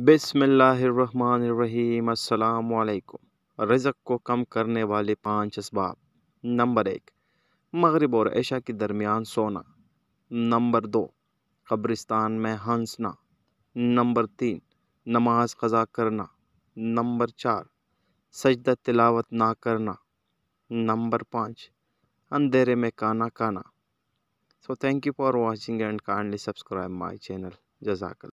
बिसमीम अल्लाम रज़क को कम करने वाले पाँच इसबाब नंबर एक मगरब और ऐशा के दरमियान सोना नंबर दो कब्रिस्तान में हंसना नंबर तीन नमाज कज़ा करना नंबर चार सजद तिलावत ना करना नंबर पाँच अंधेरे में काना काना so thank you for watching and kindly subscribe my channel जजाकल